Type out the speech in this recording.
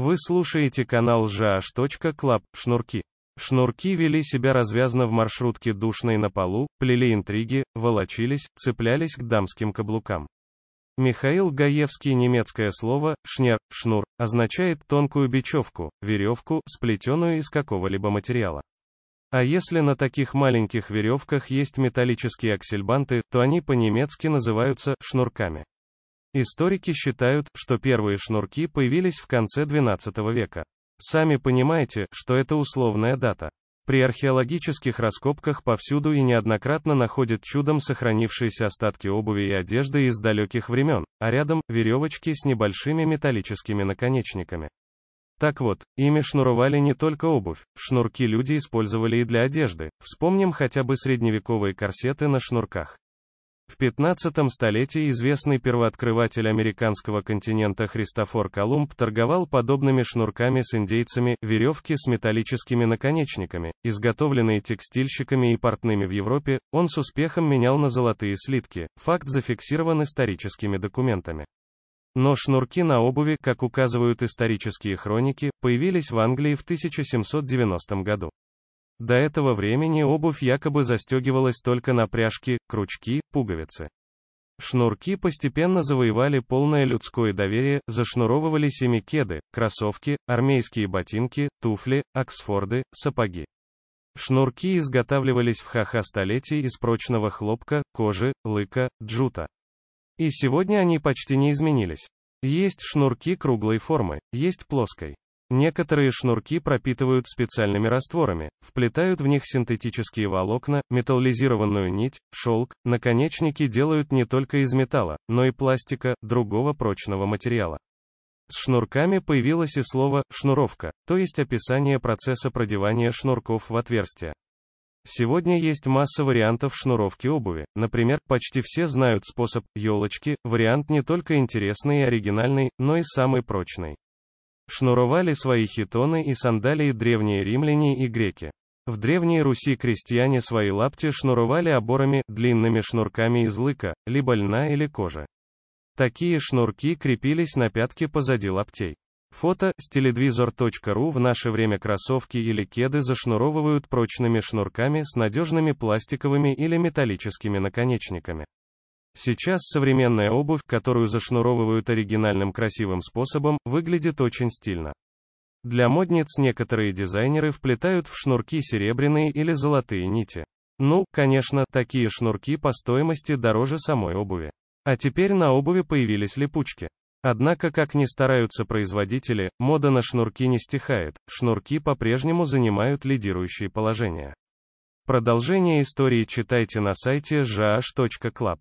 Вы слушаете канал жаш.клаб. Шнурки. Шнурки вели себя развязно в маршрутке душной на полу, плели интриги, волочились, цеплялись к дамским каблукам. Михаил Гаевский немецкое слово «шнер», «шнур» означает тонкую бечевку, веревку, сплетенную из какого-либо материала. А если на таких маленьких веревках есть металлические аксельбанты, то они по-немецки называются «шнурками». Историки считают, что первые шнурки появились в конце XII века. Сами понимаете, что это условная дата. При археологических раскопках повсюду и неоднократно находят чудом сохранившиеся остатки обуви и одежды из далеких времен, а рядом – веревочки с небольшими металлическими наконечниками. Так вот, ими шнуровали не только обувь, шнурки люди использовали и для одежды, вспомним хотя бы средневековые корсеты на шнурках. В 15 столетии известный первооткрыватель американского континента Христофор Колумб торговал подобными шнурками с индейцами, веревки с металлическими наконечниками, изготовленные текстильщиками и портными в Европе, он с успехом менял на золотые слитки, факт зафиксирован историческими документами. Но шнурки на обуви, как указывают исторические хроники, появились в Англии в 1790 году. До этого времени обувь якобы застегивалась только на пряжки, крючки, пуговицы. Шнурки постепенно завоевали полное людское доверие, зашнуровывали ими кеды, кроссовки, армейские ботинки, туфли, оксфорды, сапоги. Шнурки изготавливались в ха-ха столетий из прочного хлопка, кожи, лыка, джута. И сегодня они почти не изменились. Есть шнурки круглой формы, есть плоской. Некоторые шнурки пропитывают специальными растворами, вплетают в них синтетические волокна, металлизированную нить, шелк, наконечники делают не только из металла, но и пластика, другого прочного материала. С шнурками появилось и слово «шнуровка», то есть описание процесса продевания шнурков в отверстия. Сегодня есть масса вариантов шнуровки обуви. Например, почти все знают способ «елочки», вариант не только интересный и оригинальный, но и самый прочный. Шнуровали свои хитоны и сандалии древние римляне и греки. В Древней Руси крестьяне свои лапти шнуровали оборами, длинными шнурками из лыка, либо льна или кожи. Такие шнурки крепились на пятки позади лаптей. Фото с телевизор.ру В наше время кроссовки или кеды зашнуровывают прочными шнурками с надежными пластиковыми или металлическими наконечниками. Сейчас современная обувь, которую зашнуровывают оригинальным красивым способом, выглядит очень стильно. Для модниц некоторые дизайнеры вплетают в шнурки серебряные или золотые нити. Ну, конечно, такие шнурки по стоимости дороже самой обуви. А теперь на обуви появились липучки. Однако, как ни стараются производители, мода на шнурки не стихает, шнурки по-прежнему занимают лидирующие положения. Продолжение истории читайте на сайте jaah.club.